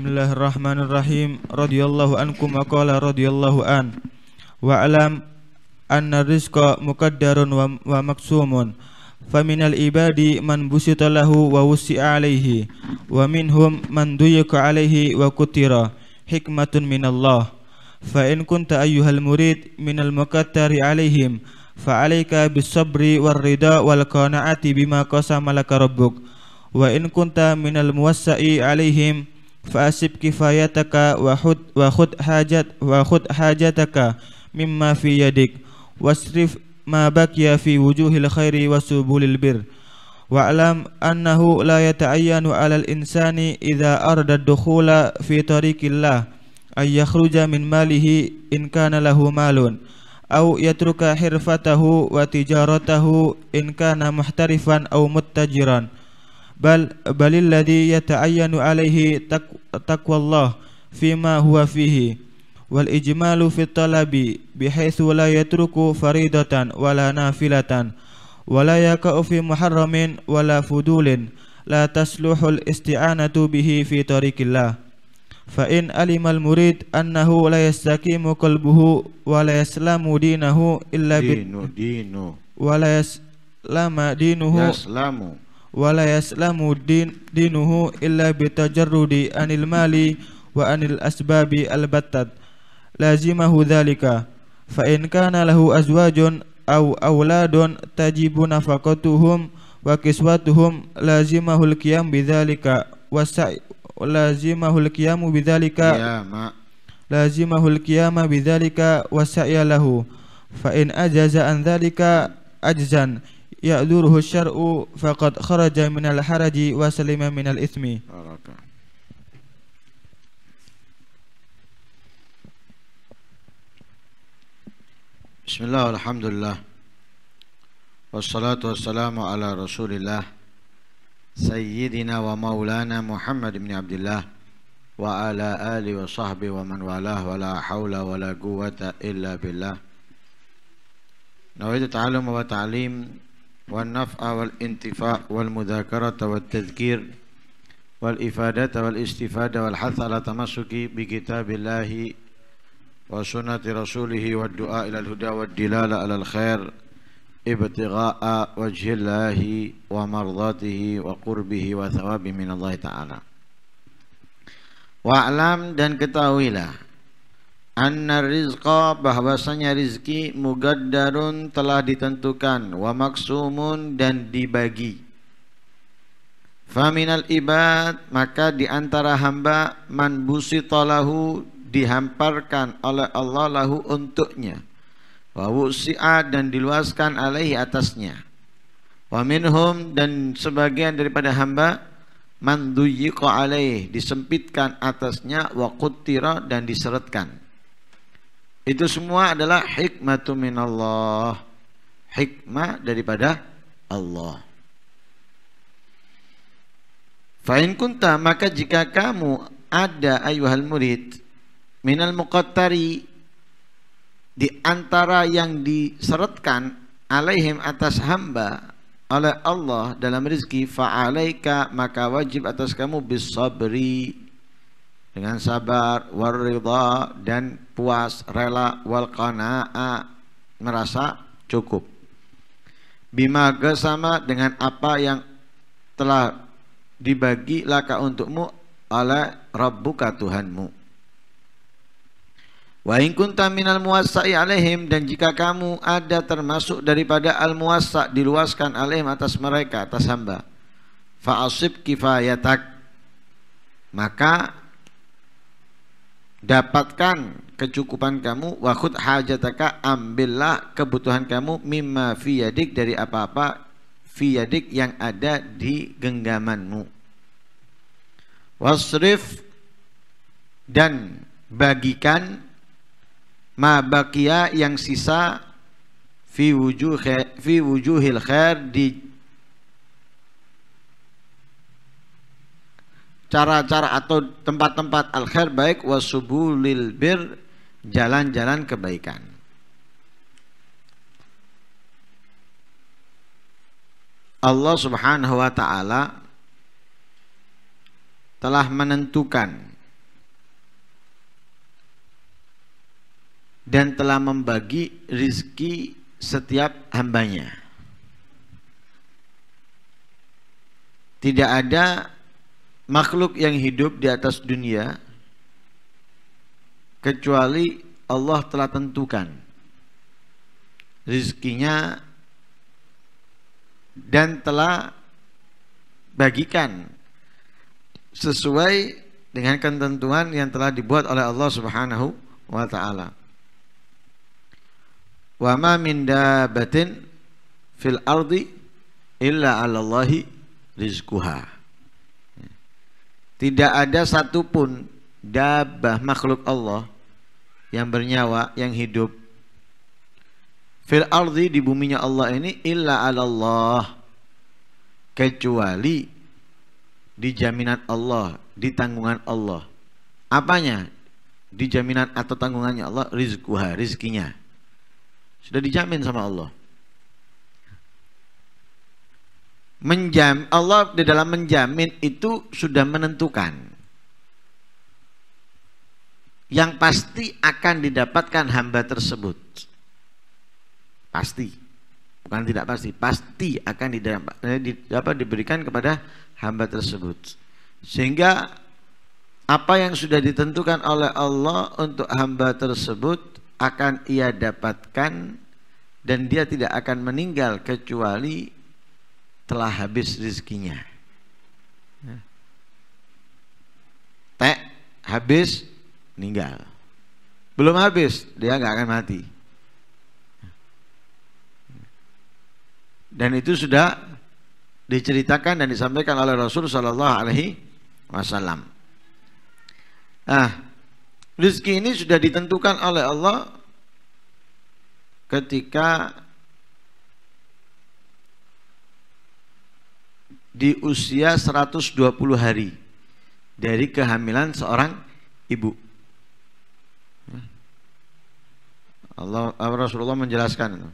Bismillahirrahmanirrahim. Radhiyallahu ankum wa qala radhiyallahu an. Wa alam anna rizqa muqaddarun wa, wa maksumun. Faminal ibadi man busita lahu wa wusi'a alaihi wa minhum man duyika alaihi wa kutira hikmatun minallah fa in kunta ayyuhal murid minal muqattari alaihim fa alayka bis sabri war rida wal qanaati bima qasama laka rabbuk wa in kunta minal muwassai alaihim فأسب كفايتك وخذ وخذ حاجت وخذ حاجتك مما في يدك واصرف ما بقي في وجوه الخير وسبل البر واعلم أنه لا يتعين على الإنسان إذا أرد الدخول في طريق الله أن يخرج من ماله إن كان له مال أو يترك حرفته وتجارته إن كان محترفا أو متجرا bal balil ladhi yata'ayyanu alaihi taqwallah fima huwa fihi wal ijmalu fi talabi bihaitsu la yatruku faridatan wala nafilatan wala yaqa'u fi muharramin wala fudulin la tasluhul isti'anatu bihi fi tariqillah fa in alimal murid annahu la yastaqimu qalbuhu wa la yaslamu dinahu illa bi dinu dinu wa la yaslama dinuhu yaslamu wala yaslamu dinuhu illa bitajarrudi anil mali wa anil asbabi albattad lazimahu dhalika fa in kana lahu azwajun aw auladun tajibu nafaqatuhum wa kiswatuhum lazimahul qiyam bidzalika wa lazimahul qiyamu bidzalika ya, lazimahul qiyama bidzalika wa sa'ya lahu fa in ajaza an dhalika ajzan يأذره الشرء فقد خرج من الحرج وسلم من الإثم بسم الله والحمد لله والصلاة والسلام على رسول الله سيدنا ومولانا محمد بن عبد الله وعلى آله وصحبه ومن والاه ولا حول ولا قوة إلا بالله نريد تعلم وتعليم والنفع والانتفاع والمذاكرة والتذكير والإفادة والاستفادة والحث على تمسك بكتاب الله وسنة رسوله والدعاء إلى الهدى والدلالة على الخير ابتغاء وجه الله ومرضاته وقربه وثوابه من الله تعالى. Wa'lam dan ketahuilah Anna rizqa bahwasanya rizki mugaddarun telah ditentukan wa maksumun dan dibagi. Faminal ibad maka diantara hamba man busitalahu dihamparkan oleh Allah lahu untuknya. Wa wusi'a dan diluaskan alaihi atasnya. Wa minhum dan sebagian daripada hamba man duyiqa alaih disempitkan atasnya wa quttira dan diseretkan. Itu semua adalah hikmatu minallah. Hikmah daripada Allah. Fa'in kunta maka jika kamu ada ayuhal murid minal muqattari di antara yang diseretkan alaihim atas hamba oleh Allah dalam rezeki fa'alaika maka wajib atas kamu bisabri dengan sabar waridha dan puas rela wal qana'a merasa cukup bima sama dengan apa yang telah dibagi laka untukmu oleh rabbuka Tuhanmu Wa in kunta minal muwassai alaihim dan jika kamu ada termasuk daripada al muwassa diluaskan alaihim atas mereka atas hamba fa asib kifayatak maka dapatkan kecukupan kamu wakut hajataka ambillah kebutuhan kamu mimma fiyadik dari apa-apa fiyadik yang ada di genggamanmu wasrif dan bagikan ma'bakia yang sisa fi wujuh fi wujuhil khair di cara-cara atau tempat-tempat al khair baik wasubulil bir jalan-jalan kebaikan. Allah Subhanahu wa taala telah menentukan dan telah membagi rizki setiap hambanya. Tidak ada makhluk yang hidup di atas dunia kecuali Allah telah tentukan rizkinya dan telah bagikan sesuai dengan ketentuan yang telah dibuat oleh Allah Subhanahu wa taala. Wa ma min dabatin fil ardi illa 'ala Allahi rizquha. Tidak ada satupun dabah makhluk Allah yang bernyawa, yang hidup. Fil ardi di buminya Allah ini illa Allah kecuali di jaminan Allah, di tanggungan Allah. Apanya? Di jaminan atau tanggungannya Allah rizquha, rizkinya. Sudah dijamin sama Allah. menjam Allah di dalam menjamin itu sudah menentukan yang pasti akan didapatkan hamba tersebut pasti bukan tidak pasti pasti akan didapat, eh, diberikan kepada hamba tersebut sehingga apa yang sudah ditentukan oleh Allah untuk hamba tersebut akan ia dapatkan dan dia tidak akan meninggal kecuali telah habis rezekinya. Tek habis meninggal. Belum habis dia nggak akan mati. Dan itu sudah diceritakan dan disampaikan oleh Rasul Shallallahu Alaihi Wasallam. Ah, rezeki ini sudah ditentukan oleh Allah ketika di usia 120 hari dari kehamilan seorang ibu. Allah Rasulullah menjelaskan itu.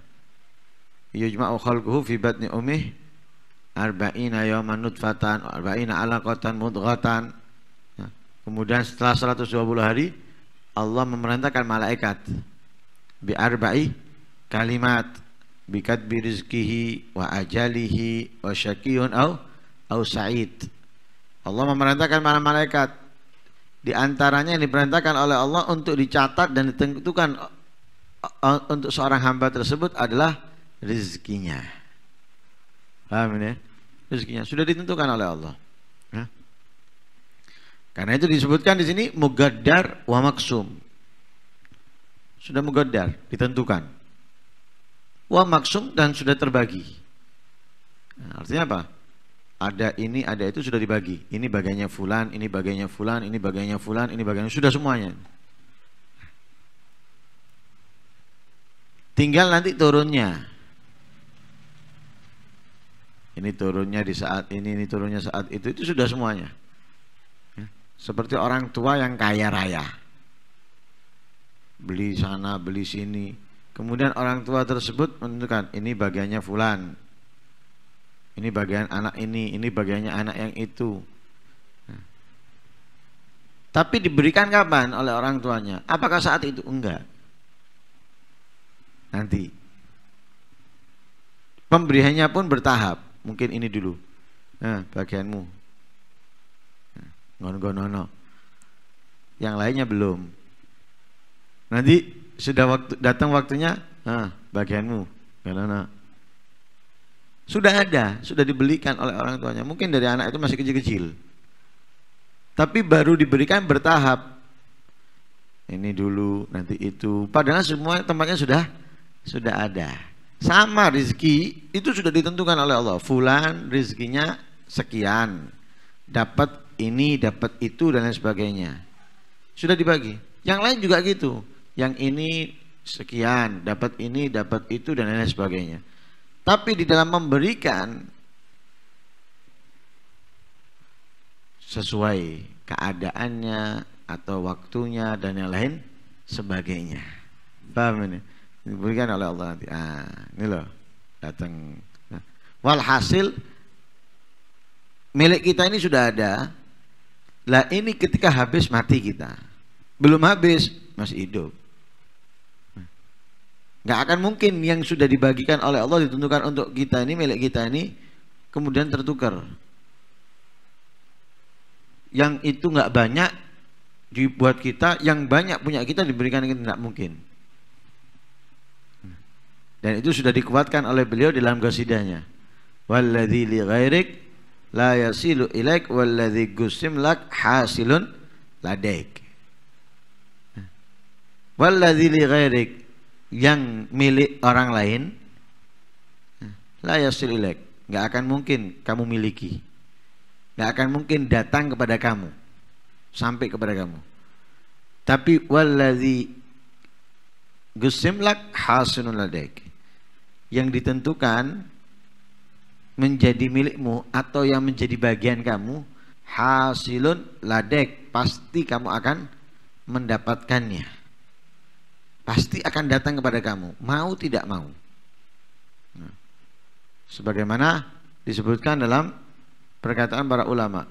Yujma'u khalquhu fi batni ummih arba'ina yawman nutfatan arba'ina alaqatan mudghatan. Ya. Kemudian setelah 120 hari Allah memerintahkan malaikat bi arba'i kalimat bikat birizkihi wa ajalihi wa syakiyun au au sa'id. Allah memerintahkan para malaikat di antaranya yang diperintahkan oleh Allah untuk dicatat dan ditentukan eh, eh, untuk seorang hamba tersebut adalah rezekinya. Paham Ya? Rizkinya sudah ditentukan oleh Allah. Ya. Karena itu disebutkan di sini mugaddar wa maksum. Sudah mugaddar, ditentukan. Wa maksum dan sudah terbagi. Nah, artinya apa? ada ini, ada itu sudah dibagi. Ini bagiannya fulan, ini bagiannya fulan, ini bagiannya fulan, ini bagiannya sudah semuanya. Tinggal nanti turunnya. Ini turunnya di saat ini, ini turunnya saat itu, itu sudah semuanya. Seperti orang tua yang kaya raya. Beli sana, beli sini. Kemudian orang tua tersebut menentukan, ini bagiannya fulan, ini bagian anak ini, ini bagiannya anak yang itu. Nah. Tapi diberikan kapan oleh orang tuanya? Apakah saat itu? Enggak. Nanti. Pemberiannya pun bertahap. Mungkin ini dulu. Nah, bagianmu. Nah, Ngon-gonono. Yang lainnya belum. Nanti sudah waktu datang waktunya, nah, bagianmu. Gonono. Sudah ada, sudah dibelikan oleh orang tuanya. Mungkin dari anak itu masih kecil-kecil. Tapi baru diberikan bertahap. Ini dulu, nanti itu. Padahal semua tempatnya sudah sudah ada. Sama rizki itu sudah ditentukan oleh Allah. Fulan rizkinya sekian. Dapat ini, dapat itu dan lain sebagainya. Sudah dibagi. Yang lain juga gitu. Yang ini sekian, dapat ini, dapat itu dan lain sebagainya tapi di dalam memberikan sesuai keadaannya atau waktunya dan yang lain sebagainya. Paham ini? Diberikan oleh Allah nanti. Ah, ini loh datang. Nah, walhasil milik kita ini sudah ada. Lah ini ketika habis mati kita. Belum habis masih hidup. Nggak akan mungkin yang sudah dibagikan oleh Allah ditentukan untuk kita ini, milik kita ini, kemudian tertukar. Yang itu nggak banyak dibuat kita, yang banyak punya kita diberikan itu tidak mungkin. Dan itu sudah dikuatkan oleh beliau dalam qasidahnya. walladhi li ghairik la yasilu ilaik walladhi gusim lak hasilun ladaik. walladhi li ghairik yang milik orang lain la nggak akan mungkin kamu miliki nggak akan mungkin datang kepada kamu sampai kepada kamu tapi waladhi gusimlak hasunul ladaik yang ditentukan menjadi milikmu atau yang menjadi bagian kamu hasilun ladek pasti kamu akan mendapatkannya pasti akan datang kepada kamu, mau tidak mau. Nah, sebagaimana disebutkan dalam perkataan para ulama,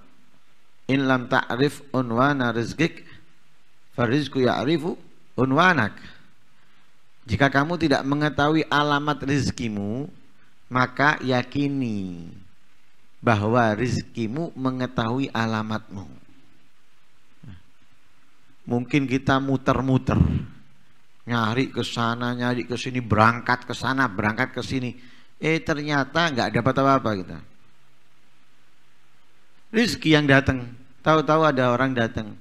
in lam ta'rif unwana rizqik farizku ya'rifu unwanak. Jika kamu tidak mengetahui alamat rizkimu, maka yakini bahwa rizkimu mengetahui alamatmu. Nah, mungkin kita muter-muter nyari ke sana, nyari ke sini, berangkat ke sana, berangkat ke sini. Eh ternyata nggak dapat apa-apa kita. Rizki yang datang, tahu-tahu ada orang datang.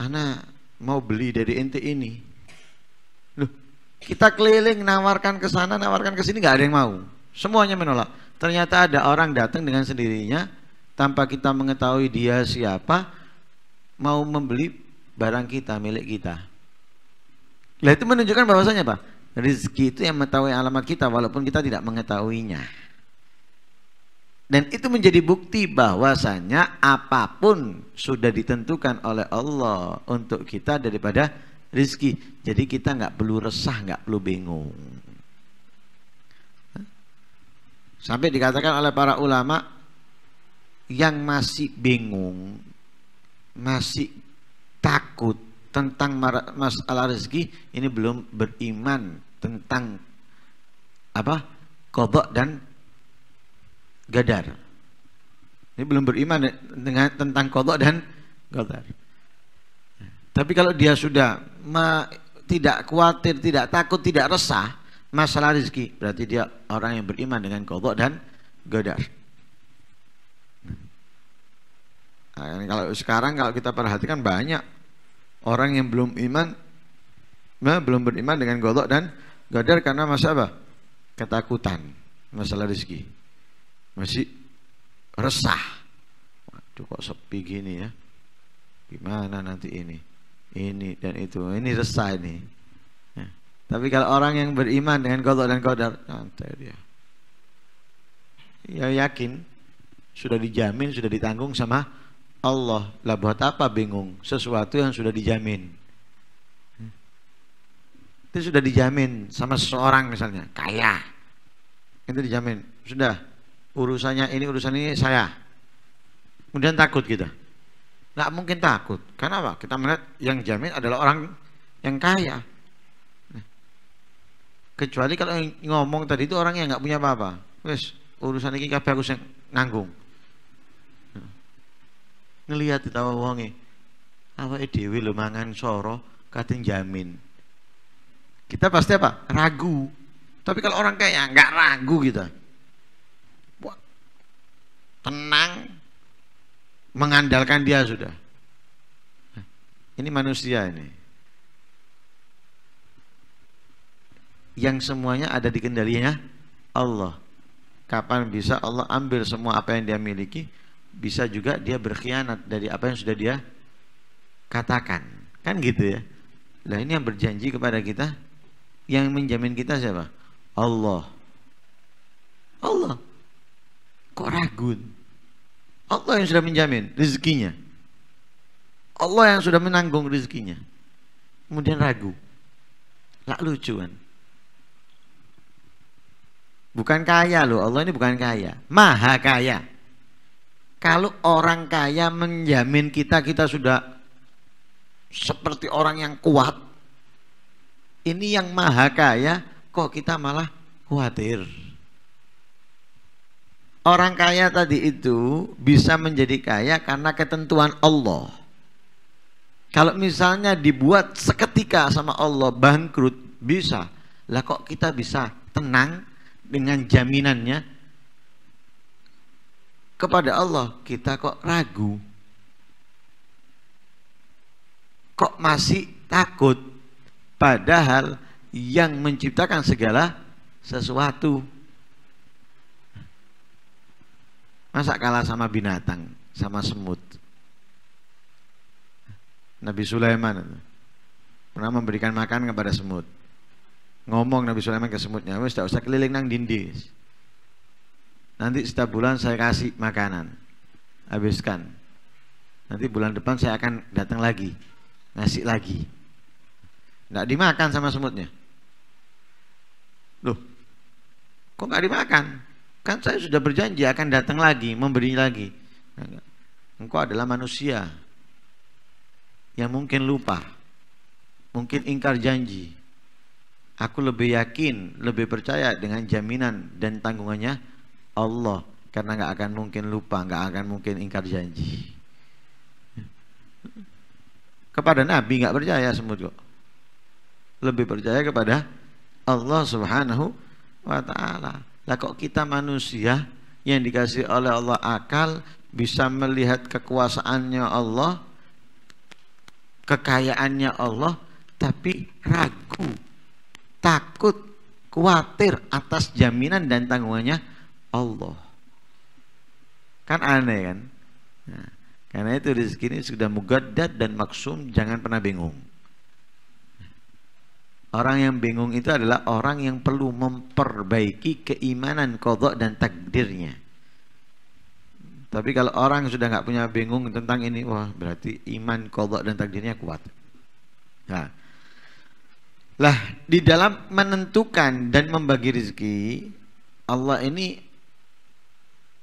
Anak mau beli dari ente ini. Loh, kita keliling nawarkan ke sana, nawarkan ke sini nggak ada yang mau. Semuanya menolak. Ternyata ada orang datang dengan sendirinya tanpa kita mengetahui dia siapa mau membeli barang kita milik kita Nah itu menunjukkan bahwasanya apa? Rizki itu yang mengetahui alamat kita walaupun kita tidak mengetahuinya. Dan itu menjadi bukti bahwasanya apapun sudah ditentukan oleh Allah untuk kita daripada rizki. Jadi kita nggak perlu resah, nggak perlu bingung. Sampai dikatakan oleh para ulama yang masih bingung, masih takut tentang masalah rezeki ini belum beriman tentang apa kodok dan gadar ini belum beriman dengan tentang kodok dan gadar tapi kalau dia sudah ma, tidak khawatir tidak takut tidak resah masalah rezeki berarti dia orang yang beriman dengan kodok dan gadar nah, kalau sekarang kalau kita perhatikan banyak orang yang belum iman belum beriman dengan golok dan gadar karena masalah ketakutan masalah rezeki masih resah waduh kok sepi gini ya gimana nanti ini ini dan itu ini resah ini ya. tapi kalau orang yang beriman dengan golok dan godar nanti dia ya yakin sudah dijamin sudah ditanggung sama Allah lah buat apa bingung sesuatu yang sudah dijamin itu sudah dijamin sama seseorang misalnya kaya itu dijamin sudah urusannya ini urusan ini saya kemudian takut kita nggak mungkin takut karena apa kita melihat yang jamin adalah orang yang kaya kecuali kalau ngomong tadi itu orang yang nggak punya apa-apa wes urusan ini kafe aku yang nanggung ngelihat tawa wonge Apa edewi lo mangan soro kating jamin kita pasti apa ragu tapi kalau orang kaya nggak ragu kita gitu. Wah, tenang mengandalkan dia sudah ini manusia ini yang semuanya ada di kendalinya Allah kapan bisa Allah ambil semua apa yang dia miliki bisa juga dia berkhianat dari apa yang sudah dia katakan kan gitu ya nah ini yang berjanji kepada kita yang menjamin kita siapa Allah Allah kok ragu Allah yang sudah menjamin rezekinya Allah yang sudah menanggung rezekinya kemudian ragu lah kan? bukan kaya loh Allah ini bukan kaya maha kaya kalau orang kaya menjamin kita kita sudah seperti orang yang kuat. Ini yang maha kaya kok kita malah khawatir. Orang kaya tadi itu bisa menjadi kaya karena ketentuan Allah. Kalau misalnya dibuat seketika sama Allah bangkrut bisa. Lah kok kita bisa tenang dengan jaminannya kepada Allah kita kok ragu kok masih takut padahal yang menciptakan segala sesuatu masa kalah sama binatang sama semut Nabi Sulaiman pernah memberikan makan kepada semut ngomong Nabi Sulaiman ke semutnya tidak usah keliling nang dindis nanti setiap bulan saya kasih makanan habiskan nanti bulan depan saya akan datang lagi ngasih lagi nggak dimakan sama semutnya loh kok nggak dimakan kan saya sudah berjanji akan datang lagi memberi lagi engkau adalah manusia yang mungkin lupa mungkin ingkar janji aku lebih yakin lebih percaya dengan jaminan dan tanggungannya Allah karena nggak akan mungkin lupa, nggak akan mungkin ingkar janji. Kepada Nabi nggak percaya semut kok. Lebih percaya kepada Allah Subhanahu wa taala. Lah kok kita manusia yang dikasih oleh Allah akal bisa melihat kekuasaannya Allah, kekayaannya Allah, tapi ragu, takut, khawatir atas jaminan dan tanggungannya Allah. Kan aneh kan? Nah, karena itu rezeki ini sudah mugaddad dan maksum, jangan pernah bingung. Orang yang bingung itu adalah orang yang perlu memperbaiki keimanan kodok dan takdirnya. Tapi kalau orang sudah nggak punya bingung tentang ini, wah berarti iman kodok dan takdirnya kuat. Nah, lah di dalam menentukan dan membagi rezeki Allah ini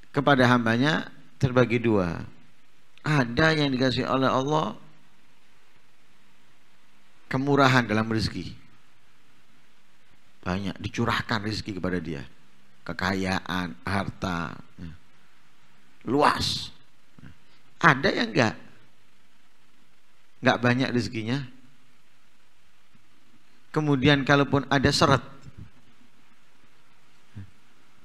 kepada hambanya terbagi dua. Ada yang dikasih oleh Allah kemurahan dalam rezeki. Banyak dicurahkan rezeki kepada dia. Kekayaan, harta, ya. luas. Ada yang enggak? Enggak banyak rezekinya. Kemudian kalaupun ada seret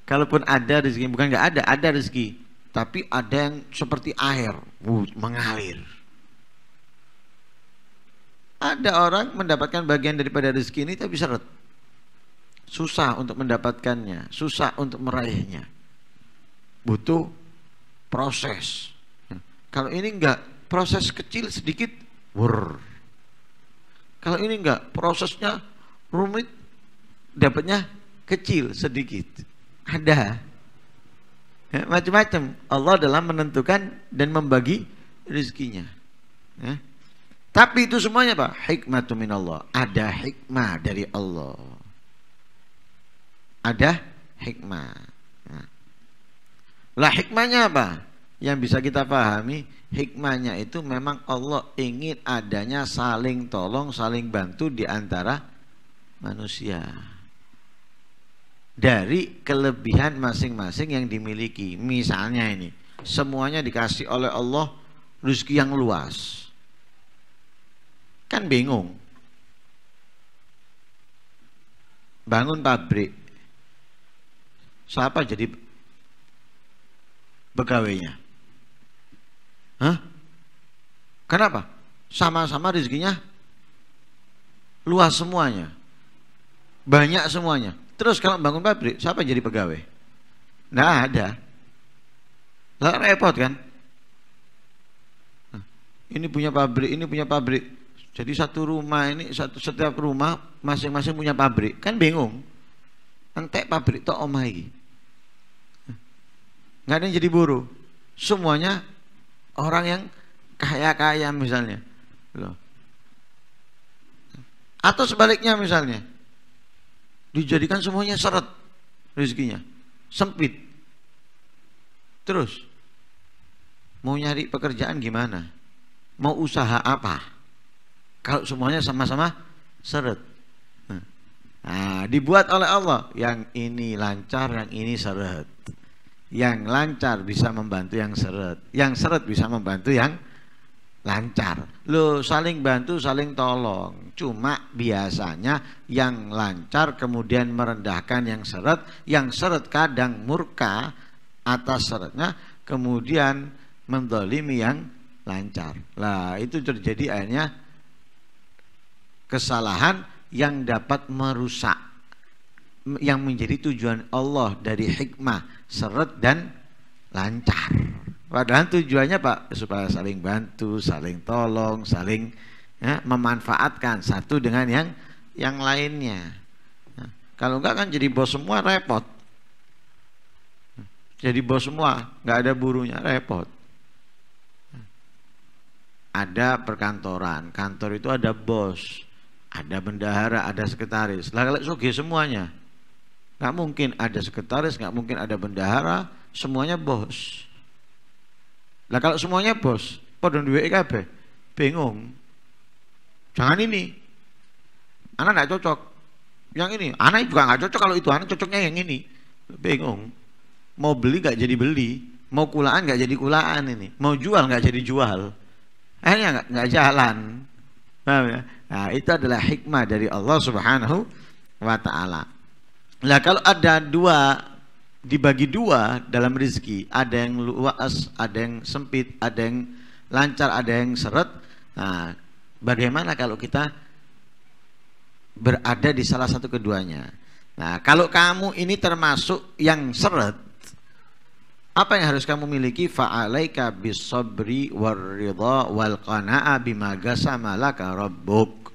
Kalaupun ada rezeki, bukan nggak ada, ada rezeki. Tapi ada yang seperti air, wuh, mengalir. Ada orang mendapatkan bagian daripada rezeki ini tapi seret. Susah untuk mendapatkannya, susah untuk meraihnya. Butuh proses. Kalau ini enggak proses kecil sedikit, wur. Kalau ini enggak prosesnya rumit, dapatnya kecil sedikit ada ya, macam-macam Allah dalam menentukan dan membagi rezekinya ya. tapi itu semuanya pak min Allah ada hikmah dari Allah ada hikmah ya. lah hikmahnya apa yang bisa kita pahami hikmahnya itu memang Allah ingin adanya saling tolong saling bantu di antara manusia dari kelebihan masing-masing yang dimiliki. Misalnya ini, semuanya dikasih oleh Allah rezeki yang luas. Kan bingung. Bangun pabrik. Siapa jadi pegawainya? Hah? Kenapa? Sama-sama rezekinya luas semuanya. Banyak semuanya Terus kalau bangun pabrik, siapa jadi pegawai? Nah ada. Lah repot kan? ini punya pabrik, ini punya pabrik. Jadi satu rumah ini satu setiap rumah masing-masing punya pabrik. Kan bingung. Entek pabrik tok omah iki. Enggak ada yang jadi buruh. Semuanya orang yang kaya-kaya misalnya. Loh. Atau sebaliknya misalnya dijadikan semuanya seret rezekinya sempit terus mau nyari pekerjaan gimana mau usaha apa kalau semuanya sama-sama seret nah dibuat oleh Allah yang ini lancar yang ini seret yang lancar bisa membantu yang seret yang seret bisa membantu yang lancar. Lo saling bantu, saling tolong. Cuma biasanya yang lancar kemudian merendahkan yang seret, yang seret kadang murka atas seretnya, kemudian mendolimi yang lancar. Lah itu terjadi akhirnya kesalahan yang dapat merusak yang menjadi tujuan Allah dari hikmah seret dan lancar. Padahal tujuannya Pak supaya saling bantu, saling tolong, saling ya, memanfaatkan satu dengan yang yang lainnya. Nah, kalau enggak kan jadi bos semua repot. Jadi bos semua, enggak ada burunya repot. Ada perkantoran, kantor itu ada bos, ada bendahara, ada sekretaris. Lah kalau sugi semuanya, Enggak mungkin ada sekretaris, enggak mungkin ada bendahara, semuanya bos lah kalau semuanya bos, padha duwe kabeh. Bingung. Jangan ini. Anak nggak cocok. Yang ini, anak juga nggak cocok kalau itu anak cocoknya yang ini. Bingung. Mau beli nggak jadi beli, mau kulaan nggak jadi kulaan ini, mau jual nggak jadi jual. Akhirnya nggak enggak jalan. Paham ya? Nah, itu adalah hikmah dari Allah Subhanahu wa taala. Nah, kalau ada dua dibagi dua dalam rezeki ada yang luas ada yang sempit ada yang lancar ada yang seret nah bagaimana kalau kita berada di salah satu keduanya nah kalau kamu ini termasuk yang seret apa yang harus kamu miliki fa'alaika bisabri warridha wal qana'a bima gasama laka rabbuk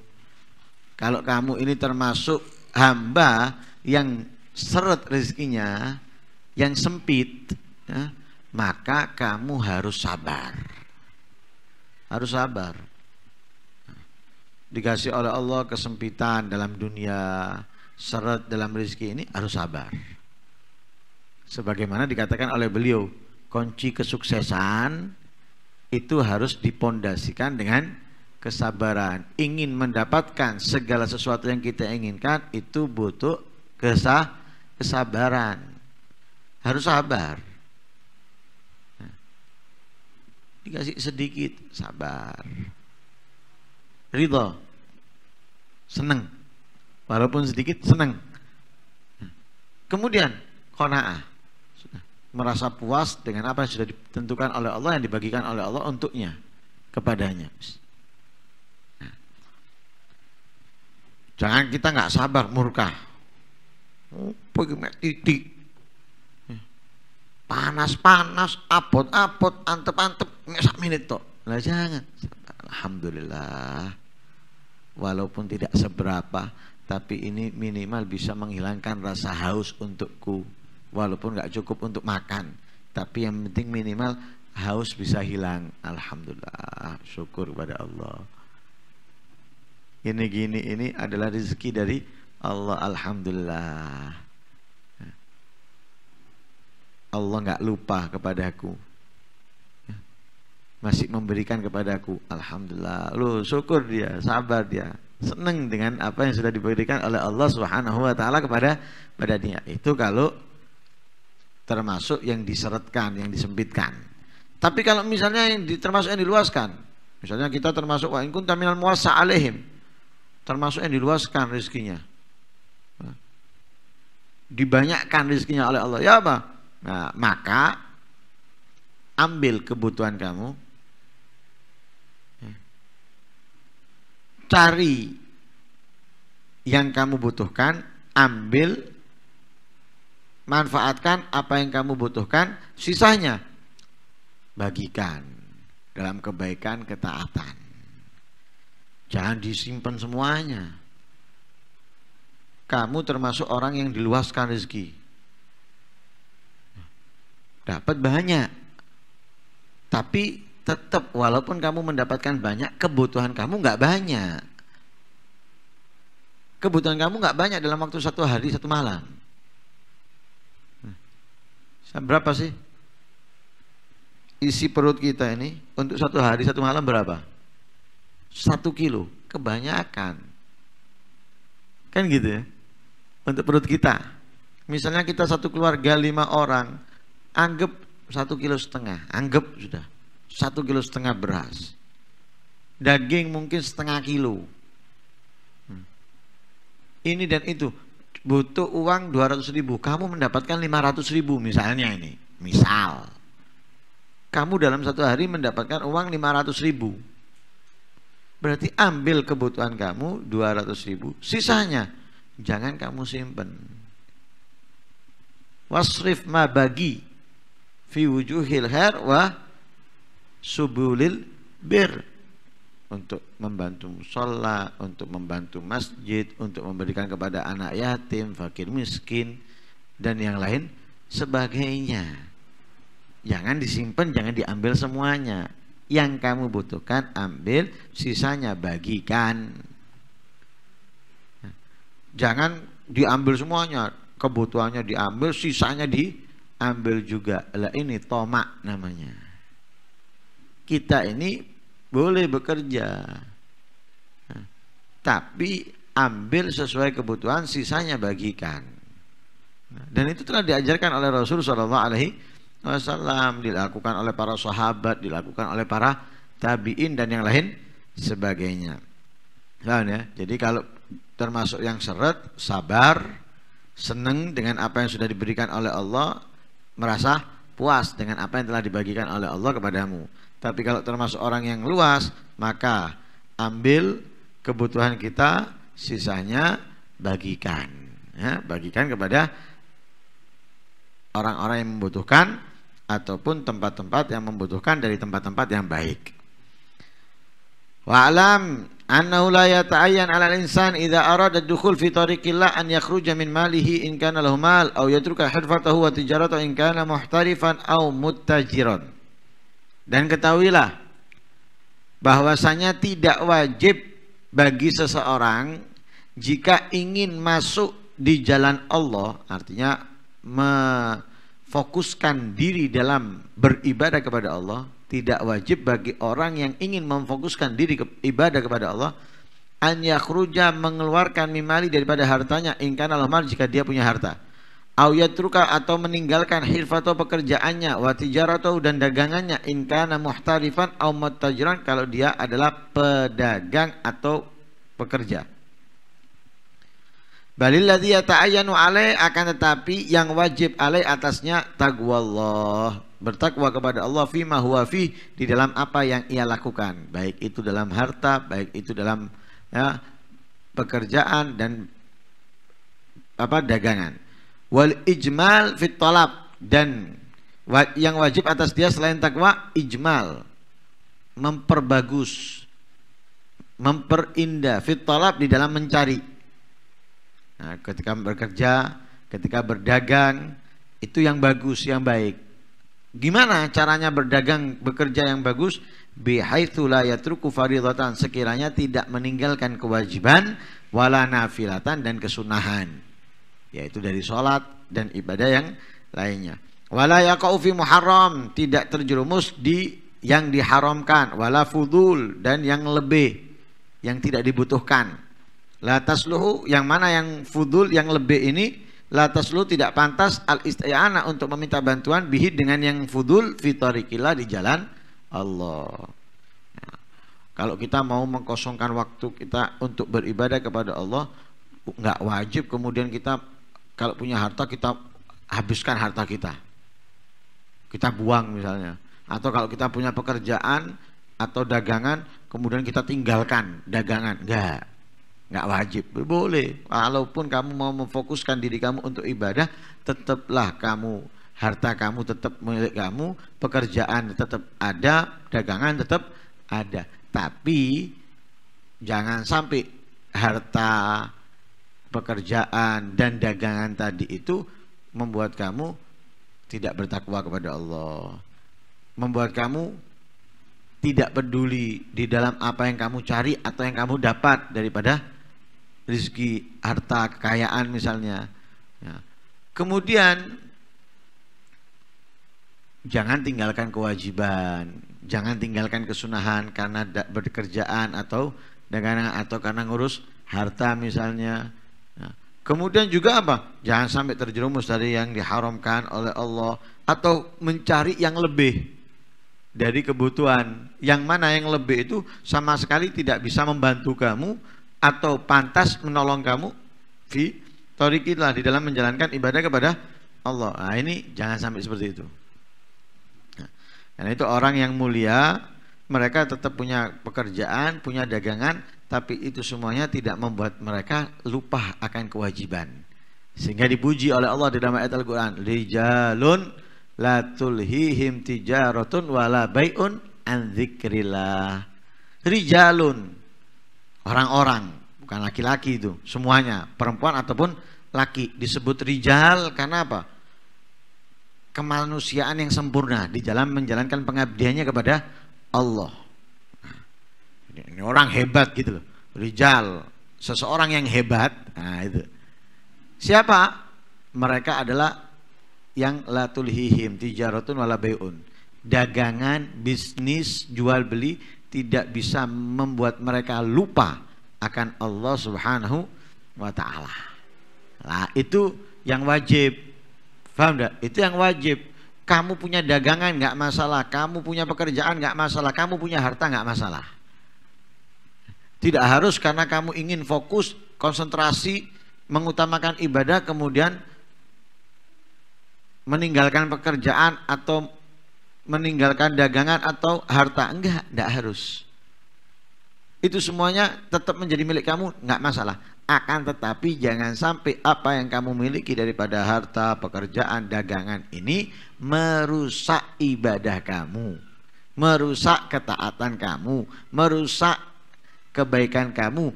kalau kamu ini termasuk hamba yang seret rezekinya yang sempit, ya, maka kamu harus sabar. Harus sabar. Dikasih oleh Allah kesempitan dalam dunia, seret dalam rezeki ini harus sabar. Sebagaimana dikatakan oleh beliau, kunci kesuksesan itu harus dipondasikan dengan kesabaran. Ingin mendapatkan segala sesuatu yang kita inginkan itu butuh kesah kesabaran harus sabar dikasih sedikit sabar ridho seneng walaupun sedikit seneng kemudian kona'ah merasa puas dengan apa yang sudah ditentukan oleh Allah yang dibagikan oleh Allah untuknya kepadanya nah. jangan kita nggak sabar murka titik panas-panas, abot-abot, antep-antep, nggak satu menit toh Lah jangan. Alhamdulillah. Walaupun tidak seberapa, tapi ini minimal bisa menghilangkan rasa haus untukku. Walaupun nggak cukup untuk makan, tapi yang penting minimal haus bisa hilang. Alhamdulillah, syukur kepada Allah. Ini gini ini adalah rezeki dari Allah. Alhamdulillah. Allah nggak lupa kepadaku ya. masih memberikan kepadaku alhamdulillah lu syukur dia sabar dia seneng dengan apa yang sudah diberikan oleh Allah Subhanahu wa taala kepada pada dia itu kalau termasuk yang diseretkan yang disempitkan tapi kalau misalnya yang di, termasuk yang diluaskan misalnya kita termasuk wa in kunta minal muwassa alaihim termasuk yang diluaskan rizkinya, dibanyakkan rizkinya oleh Allah. Ya apa? Nah, maka ambil kebutuhan kamu, ya. cari yang kamu butuhkan, ambil, manfaatkan apa yang kamu butuhkan, sisanya bagikan dalam kebaikan ketaatan. Jangan disimpan semuanya. Kamu termasuk orang yang diluaskan rezeki dapat banyak. Tapi tetap walaupun kamu mendapatkan banyak, kebutuhan kamu nggak banyak. Kebutuhan kamu nggak banyak dalam waktu satu hari, satu malam. Hmm. Berapa sih? Isi perut kita ini untuk satu hari, satu malam berapa? Satu kilo. Kebanyakan. Kan gitu ya? Untuk perut kita. Misalnya kita satu keluarga lima orang, anggap satu kilo setengah, anggap sudah satu kilo setengah beras, daging mungkin setengah kilo, hmm. ini dan itu butuh uang 200 ribu kamu mendapatkan 500 ribu misalnya ini misal kamu dalam satu hari mendapatkan uang 500 ribu berarti ambil kebutuhan kamu 200 ribu sisanya jangan kamu simpen wasrif ma bagi fi wujuhil khair wa subulil bir untuk membantu musola, untuk membantu masjid, untuk memberikan kepada anak yatim, fakir miskin dan yang lain sebagainya. Jangan disimpan, jangan diambil semuanya. Yang kamu butuhkan ambil, sisanya bagikan. Jangan diambil semuanya, kebutuhannya diambil, sisanya di ambil juga lah ini tomak namanya kita ini boleh bekerja tapi ambil sesuai kebutuhan sisanya bagikan nah, dan itu telah diajarkan oleh Rasul Shallallahu Alaihi Wasallam dilakukan oleh para sahabat dilakukan oleh para tabiin dan yang lain sebagainya Paham ya? Jadi kalau termasuk yang seret, sabar, seneng dengan apa yang sudah diberikan oleh Allah, merasa puas dengan apa yang telah dibagikan oleh Allah kepadamu. Tapi kalau termasuk orang yang luas, maka ambil kebutuhan kita, sisanya bagikan. Ya, bagikan kepada orang-orang yang membutuhkan ataupun tempat-tempat yang membutuhkan dari tempat-tempat yang baik. Wa'alam annahu la yata'ayyan 'ala al-insan idza arada dukhul fi tariqillah an yakhruja min malihi in kana lahu mal aw yatruka hirfatahu wa tijaratahu in kana muhtarifan aw Dan ketahuilah bahwasanya tidak wajib bagi seseorang jika ingin masuk di jalan Allah, artinya memfokuskan diri dalam beribadah kepada Allah, tidak wajib bagi orang yang ingin memfokuskan diri ke, ibadah kepada Allah an yakhruja mengeluarkan mimali daripada hartanya Inka lamar jika dia punya harta au yatruka atau meninggalkan atau pekerjaannya wa tijaratu dan dagangannya ingkana muhtarifan au mutajiran kalau dia adalah pedagang atau pekerja Balil ladzi yata'ayyanu alai akan tetapi yang wajib alai atasnya taqwallah. Bertakwa kepada Allah fima huwa fi di dalam apa yang ia lakukan, baik itu dalam harta, baik itu dalam ya, pekerjaan dan apa dagangan. Wal ijmal fit talab dan yang wajib atas dia selain takwa ijmal memperbagus memperindah fit talab di dalam mencari Nah, ketika bekerja, ketika berdagang, itu yang bagus, yang baik. Gimana caranya berdagang, bekerja yang bagus? Bihaitsu la yatruku sekiranya tidak meninggalkan kewajiban wala nafilatan dan kesunahan. Yaitu dari sholat dan ibadah yang lainnya. Wala yaqau fi muharram, tidak terjerumus di yang diharamkan, wala fudul dan yang lebih yang tidak dibutuhkan. Latas luhu yang mana yang fudul yang lebih ini Latas luhu tidak pantas al isti'anah untuk meminta bantuan bihi dengan yang fudul fitarikilah di jalan Allah. Nah, kalau kita mau mengkosongkan waktu kita untuk beribadah kepada Allah nggak wajib kemudian kita kalau punya harta kita habiskan harta kita. Kita buang misalnya atau kalau kita punya pekerjaan atau dagangan kemudian kita tinggalkan dagangan nggak nggak wajib boleh walaupun kamu mau memfokuskan diri kamu untuk ibadah tetaplah kamu harta kamu tetap milik kamu pekerjaan tetap ada dagangan tetap ada tapi jangan sampai harta pekerjaan dan dagangan tadi itu membuat kamu tidak bertakwa kepada Allah membuat kamu tidak peduli di dalam apa yang kamu cari atau yang kamu dapat daripada rizki, harta, kekayaan misalnya. Ya. Kemudian jangan tinggalkan kewajiban, jangan tinggalkan kesunahan karena berkerjaan atau dengan atau karena ngurus harta misalnya. ya. kemudian juga apa? Jangan sampai terjerumus dari yang diharamkan oleh Allah atau mencari yang lebih dari kebutuhan. Yang mana yang lebih itu sama sekali tidak bisa membantu kamu atau pantas menolong kamu fi torikilah di dalam menjalankan ibadah kepada Allah. Nah, ini jangan sampai seperti itu. Nah, karena itu orang yang mulia, mereka tetap punya pekerjaan, punya dagangan, tapi itu semuanya tidak membuat mereka lupa akan kewajiban. Sehingga dipuji oleh Allah di dalam ayat Al-Qur'an, "Rijalun la tulhihim tijaratun wala bai'un an dzikrillah." Rijalun orang-orang, bukan laki-laki itu, semuanya, perempuan ataupun laki disebut rijal karena apa? Kemanusiaan yang sempurna di dalam menjalankan pengabdiannya kepada Allah. Nah, ini orang hebat gitu loh. Rijal, seseorang yang hebat. Nah, itu. Siapa? Mereka adalah yang hihim tijaratun wala bayun. Dagangan, bisnis, jual beli tidak bisa membuat mereka lupa akan Allah Subhanahu wa taala. Nah, itu yang wajib. Paham enggak? Itu yang wajib. Kamu punya dagangan nggak masalah, kamu punya pekerjaan nggak masalah, kamu punya harta nggak masalah. Tidak harus karena kamu ingin fokus, konsentrasi, mengutamakan ibadah, kemudian meninggalkan pekerjaan atau meninggalkan dagangan atau harta enggak, enggak harus. Itu semuanya tetap menjadi milik kamu, enggak masalah. Akan tetapi jangan sampai apa yang kamu miliki daripada harta, pekerjaan, dagangan ini merusak ibadah kamu, merusak ketaatan kamu, merusak kebaikan kamu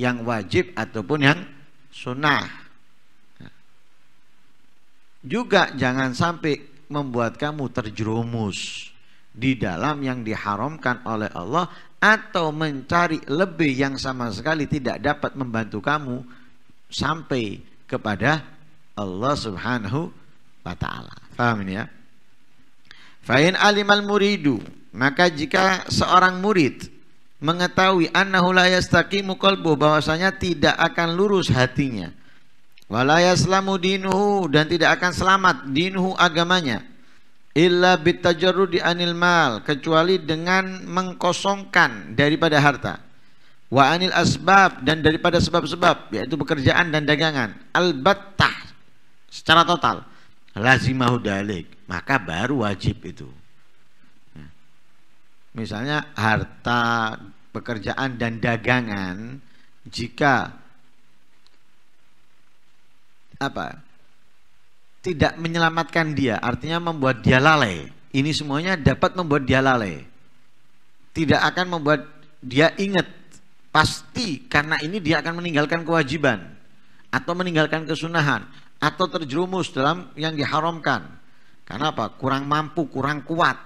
yang wajib ataupun yang sunnah. Juga jangan sampai membuat kamu terjerumus di dalam yang diharamkan oleh Allah atau mencari lebih yang sama sekali tidak dapat membantu kamu sampai kepada Allah Subhanahu wa taala. Paham ini ya? Fa'in alimal muridu maka jika seorang murid mengetahui annahu la yastaqimu qalbu bahwasanya tidak akan lurus hatinya Walayaslamu dinuhu dan tidak akan selamat dinuhu agamanya. Illa di anil mal kecuali dengan mengkosongkan daripada harta. Wa anil asbab dan daripada sebab-sebab yaitu pekerjaan dan dagangan. albatah secara total. Lazimahu dalik maka baru wajib itu. Ya. Misalnya harta, pekerjaan dan dagangan jika apa tidak menyelamatkan dia artinya membuat dia lalai ini semuanya dapat membuat dia lalai tidak akan membuat dia ingat pasti karena ini dia akan meninggalkan kewajiban atau meninggalkan kesunahan atau terjerumus dalam yang diharamkan karena apa kurang mampu kurang kuat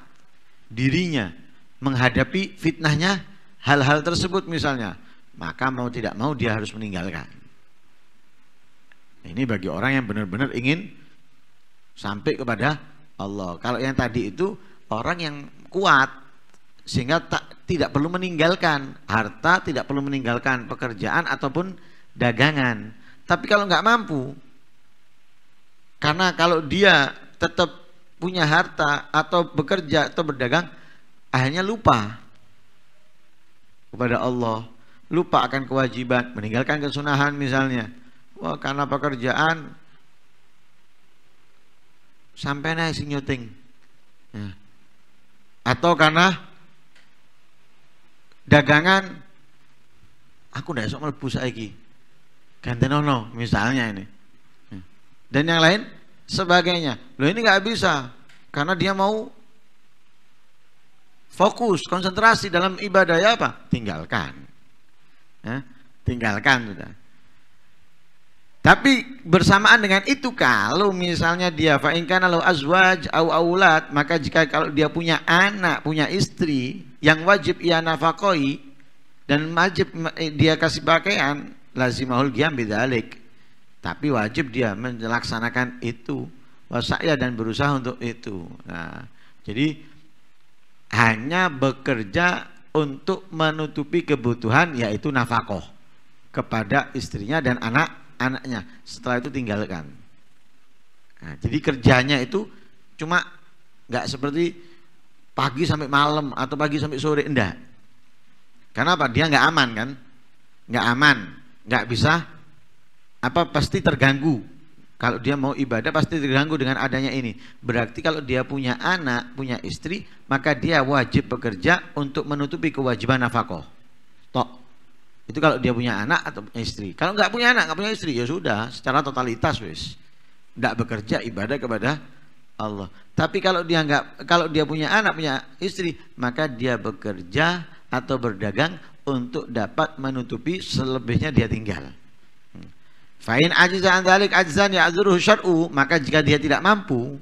dirinya menghadapi fitnahnya hal-hal tersebut misalnya maka mau tidak mau dia harus meninggalkan ini bagi orang yang benar-benar ingin sampai kepada Allah. Kalau yang tadi itu orang yang kuat sehingga tak, tidak perlu meninggalkan harta, tidak perlu meninggalkan pekerjaan ataupun dagangan. Tapi kalau nggak mampu, karena kalau dia tetap punya harta atau bekerja atau berdagang, akhirnya lupa kepada Allah, lupa akan kewajiban, meninggalkan kesunahan misalnya Wah, karena pekerjaan sampai naik sing nyuting. Ya. Atau karena dagangan aku ndak sok mlebu saiki. nono, misalnya ini. Ya. Dan yang lain sebagainya. Lo ini nggak bisa karena dia mau fokus, konsentrasi dalam ibadah ya apa? Tinggalkan. Ya, tinggalkan sudah. Tapi bersamaan dengan itu kalau misalnya dia fa'inkan kalau azwaj au aulat maka jika kalau dia punya anak, punya istri yang wajib ia nafakoi dan wajib eh, dia kasih pakaian lazimahul giam bidalik. Tapi wajib dia melaksanakan itu wasaya dan berusaha untuk itu. Nah, jadi hanya bekerja untuk menutupi kebutuhan yaitu nafakoh kepada istrinya dan anak anaknya setelah itu tinggalkan nah, jadi kerjanya itu cuma nggak seperti pagi sampai malam atau pagi sampai sore enggak karena apa dia nggak aman kan nggak aman nggak bisa apa pasti terganggu kalau dia mau ibadah pasti terganggu dengan adanya ini berarti kalau dia punya anak punya istri maka dia wajib bekerja untuk menutupi kewajiban nafkah tok itu kalau dia punya anak atau istri. Kalau nggak punya anak, nggak punya istri, ya sudah, secara totalitas wis. Nggak bekerja ibadah kepada Allah. Tapi kalau dia nggak, kalau dia punya anak, punya istri, maka dia bekerja atau berdagang untuk dapat menutupi selebihnya dia tinggal. Fa'in ajizan dalik ajizan ya ya'zuruhu syar'u, maka jika dia tidak mampu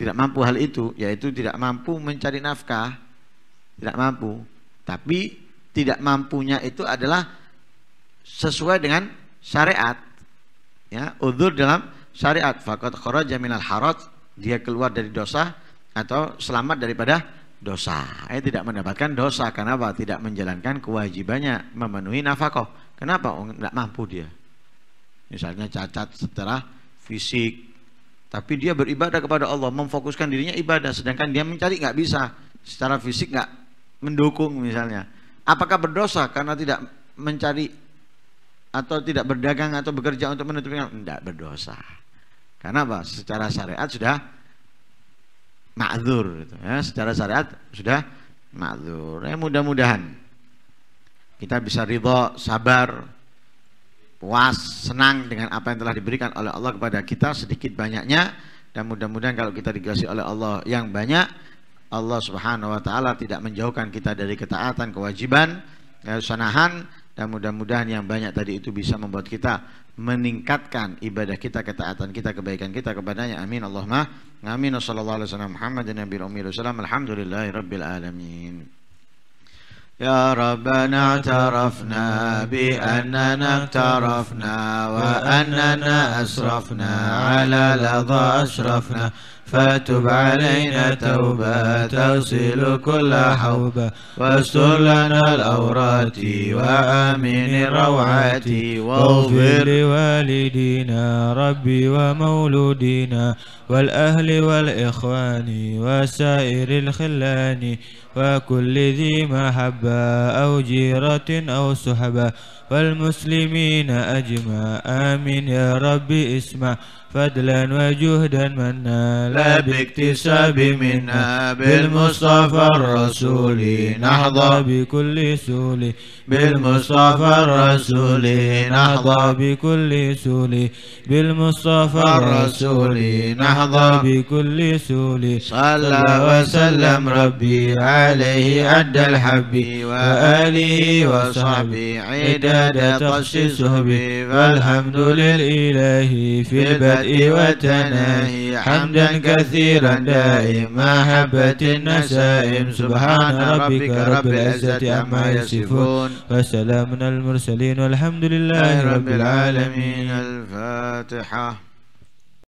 tidak mampu hal itu, yaitu tidak mampu mencari nafkah, tidak mampu, tapi tidak mampunya itu adalah sesuai dengan syariat ya udzur dalam syariat faqat kharaja minal harat dia keluar dari dosa atau selamat daripada dosa eh tidak mendapatkan dosa karena apa tidak menjalankan kewajibannya memenuhi nafkah kenapa enggak oh, tidak mampu dia misalnya cacat secara fisik tapi dia beribadah kepada Allah memfokuskan dirinya ibadah sedangkan dia mencari nggak bisa secara fisik nggak mendukung misalnya Apakah berdosa karena tidak mencari atau tidak berdagang atau bekerja untuk menutupi tidak berdosa. Karena apa? Secara syariat sudah ma'zur. gitu ya. Secara syariat sudah ma'zur. Ya mudah-mudahan kita bisa ridho, sabar, puas, senang dengan apa yang telah diberikan oleh Allah kepada kita sedikit banyaknya dan mudah-mudahan kalau kita dikasih oleh Allah yang banyak Allah Subhanahu wa taala tidak menjauhkan kita dari ketaatan, kewajiban, kesanahan dan mudah-mudahan yang banyak tadi itu bisa membuat kita meningkatkan ibadah kita, ketaatan kita, kebaikan kita kepadanya. Amin Allahumma. Amin. Wassallallahu wasallam alamin. يا ربنا اعترفنا بأننا اقترفنا وأننا أسرفنا على لظى أشرفنا فتب علينا توبة تغسل كل حوبة واستر لنا الأورات وآمن الروعات واغفر لوالدينا ربي ومولودينا والأهل والإخوان وسائر الخلان وكل ذي محبة أو جيرة أو سحبة والمسلمين أجمع آمين يا ربي اسمع فضلا وجهدا منا لا باكتساب منا بالمصطفى الرسول نحظى بكل سولي بالمصطفى الرسول نحظى بكل سول بالمصطفى الرسول نحظى بكل سول صلى وسلم ربي عليه أدى الحب وآله وصحبه عداد قص صحبه فالحمد للإله في البدء والتناهي حمدا كثيرا دائما محبة النسائم سبحان ربك رب العزة عما يصفون فسلامنا المرسلين والحمد لله رب العالمين الفاتحة